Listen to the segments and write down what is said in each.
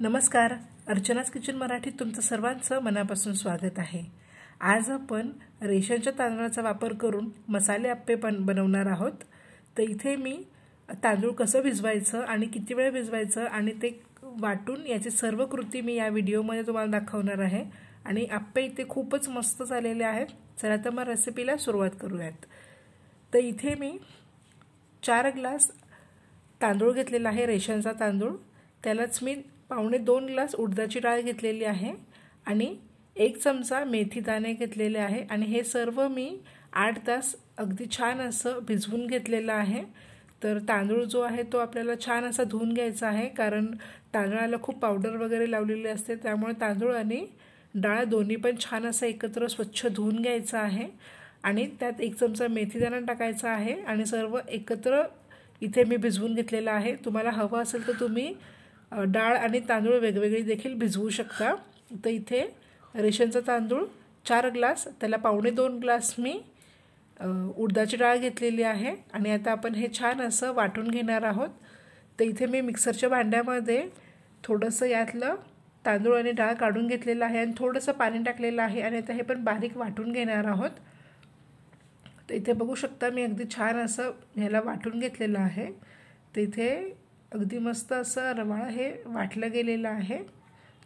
नमस्कार अर्चनास किचन मराठीत तुमचं सर्वांचं मनापासून स्वागत आहे आज आपण रेशनच्या तांदळाचा वापर करून मसाले आप्पे पण बनवणार आहोत तर इथे मी तांदूळ कसं भिजवायचं आणि किती वेळ भिजवायचं आणि ते वाटून याची सर्व कृती मी या व्हिडिओमध्ये तुम्हाला दाखवणार आहे आणि आप्पे इथे खूपच मस्त झालेले आहेत चला तर मग रेसिपीला सुरुवात करूयात तर इथे मी चार ग्लास तांदूळ घेतलेला आहे रेशनचा तांदूळ त्यालाच मी पावणे दोन ग्लास उडदाची डाळ घेतलेली आहे आणि एक चमचा मेथी दाणे घेतलेले आहे आणि हे सर्व मी आठ तास अगदी छान असं भिजवून घेतलेलं आहे तर तांदूळ जो आहे तो आपल्याला छान असा धुवून घ्यायचा आहे कारण तांदळाला खूप पावडर वगैरे लावलेली असते त्यामुळे तांदूळ आणि डाळ दोन्ही पण छान असं एकत्र स्वच्छ धुवून घ्यायचं आहे आणि त्यात एक चमचा मेथी दाणा टाकायचा आहे आणि सर्व एकत्र इथे मी भिजवून घेतलेलं आहे तुम्हाला हवं असेल तर तुम्ही डाळ आणि तांदूळ वेगवेगळी देखील भिजवू शकता तर इथे रेशनचा तांदूळ चार ग्लास त्याला पावणे दोन ग्लास मी उडदाची डाळ घेतलेली आहे आणि आता आपण हे छान असं वाटून घेणार आहोत तर इथे मी मिक्सरच्या भांड्यामध्ये थोडंसं यातलं तांदूळ आणि डाळ काढून घेतलेलं आहे आणि थोडंसं पाणी टाकलेलं आहे आणि आता हे पण बारीक वाटून घेणार आहोत तर इथे बघू शकता मी अगदी छान असं ह्याला वाटून घेतलेलं आहे तर इथे अगदी मस्त असं रवाळ हे वाटलं गेलेलं आहे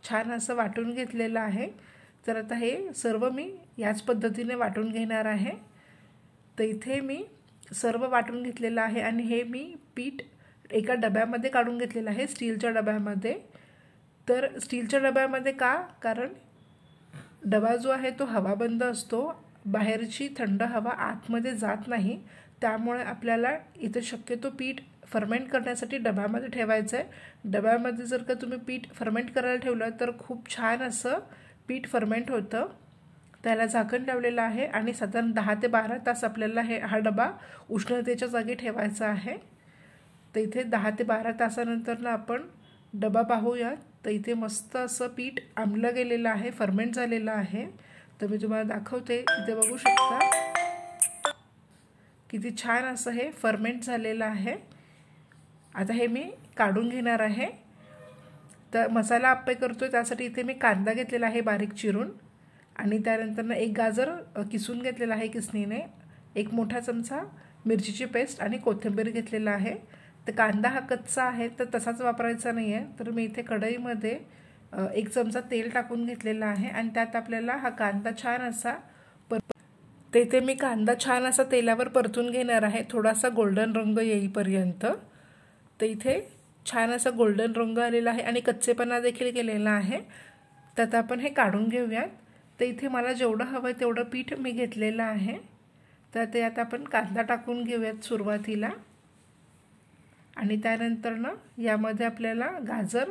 छान असं वाटून घेतलेलं आहे तर आता हे सर्व मी याच पद्धतीने वाटून घेणार आहे तर इथे मी सर्व वाटून घेतलेलं आहे आणि हे मी पीठ एका डब्यामध्ये काढून घेतलेलं आहे स्टीलच्या डब्यामध्ये तर स्टीलच्या डब्यामध्ये का कारण डबा जो आहे तो हवाबंद असतो बाहेरची थंड हवा आतमध्ये जात नाही त्यामुळे आपल्याला इथे शक्यतो पीठ फर्मेंट करण्यासाठी डब्यामध्ये ठेवायचं आहे डब्यामध्ये जर का तुम्ही पीठ फर्मेंट करायला ठेवलं तर खूप छान असं पीठ फर्मेंट होतं त्याला झाकण लावलेलं आहे आणि साधारण दहा ते बारा तास आपल्याला हे हा डबा उष्णतेच्या जागी ठेवायचा आहे तर इथे दहा ते बारा तासानंतरनं आपण डबा पाहूयात तर इथे मस्त असं पीठ आंबलं गेलेलं आहे फर्मेंट झालेलं आहे तर मी तुम्हाला दाखवते इथे बघू शकता किती छान असं हे फर्मेंट झालेलं आहे आता हे मी काढून घेणार आहे तर मसाला आप्पे करतो आहे त्यासाठी इथे मी कांदा घेतलेला आहे बारीक चिरून आणि त्यानंतरनं एक गाजर किसून घेतलेला आहे किसणीने एक मोठा चमचा मिरचीची पेस्ट आणि कोथिंबीर घेतलेला आहे तर कांदा हा कच्चा आहे तर तसाच वापरायचा नाही आहे तर मी इथे कढईमध्ये एक चमचा तेल टाकून घेतलेला आहे आणि त्यात आपल्याला हा कांदा छान असा तेथे मी कांदा छान असा तेलावर परतून घेणार आहे थोडासा गोल्डन रंग येईपर्यंत तर इथे छान असा गोल्डन रंग आलेला आहे आणि कच्चेपणा देखील केलेला आहे त्यात आपण हे काढून घेऊयात तर इथे मला जेवढं हवं तेवढं पीठ मी घेतलेलं आहे तर ते आता आपण कांदा टाकून घेऊयात सुरुवातीला आणि त्यानंतरनं यामध्ये आपल्याला गाजर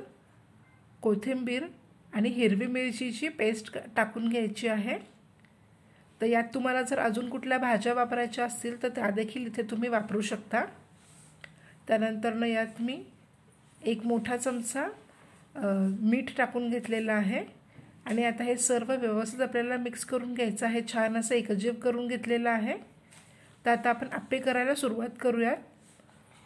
कोथिंबीर आणि हिरवी मिरचीची पेस्ट टाकून घ्यायची आहे तर यात तुम्हाला जर अजून कुठल्या भाज्या वापरायच्या असतील तर त्या देखील इथे तुम्ही वापरू शकता त्यानंतरनं यात मी एक मोठा चमचा मीठ टाकून घेतलेला आहे आणि आता हे सर्व व्यवस्थित आपल्याला मिक्स करून घ्यायचं आहे छान असं एकजीव करून घेतलेलं आहे तर आता आपण आप्पे करायला सुरुवात करूयात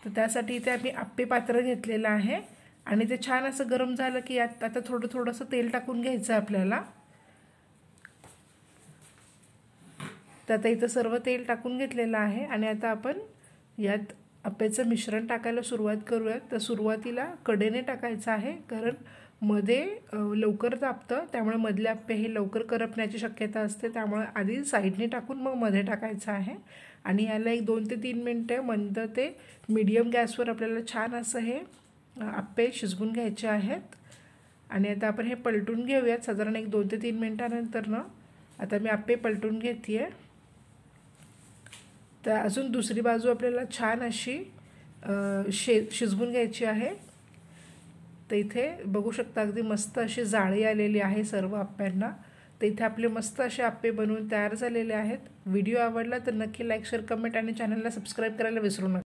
तर त्यासाठी इथे आम्ही आप्पे पात्र घेतलेलं आहे आणि ते छान असं गरम झालं की यात आता थोडं थोडंसं तेल टाकून घ्यायचं आपल्याला तर आता इथं सर्व तेल टाकून घेतलेलं आहे आणि आता आपण यात आप्याचं मिश्रण टाकायला सुरुवात करूयात तर सुरुवातीला कडेने टाकायचं आहे कारण मध्ये लवकर तापतं त्यामुळे मधले आप्पे हे लवकर करपण्याची शक्यता असते त्यामुळे आधी साईडने टाकून मग मध्ये टाकायचं आहे आणि याला एक दोन ते तीन मिनटं मंद ते मीडियम गॅसवर आपल्याला छान असं हे आप्पे शिजवून घ्यायचे आहेत आणि आता आपण हे पलटून घेऊयात साधारण एक दोन ते तीन मिनटानंतरनं ना आता मी आप्पे पलटून घेते आहे तर अजून दुसरी बाजू आपल्याला छान अशी शे शिजवून घ्यायची आहे तर इथे बघू शकता अगदी मस्त अशी जाळी आलेली आहे सर्व आप्यांना तर इथे आपले मस्त असे आप्पे बनवून तयार झालेले आहेत व्हिडिओ आवडला तर नक्की लाईक शेअर कमेंट आणि चॅनलला सबस्क्राईब करायला विसरू नका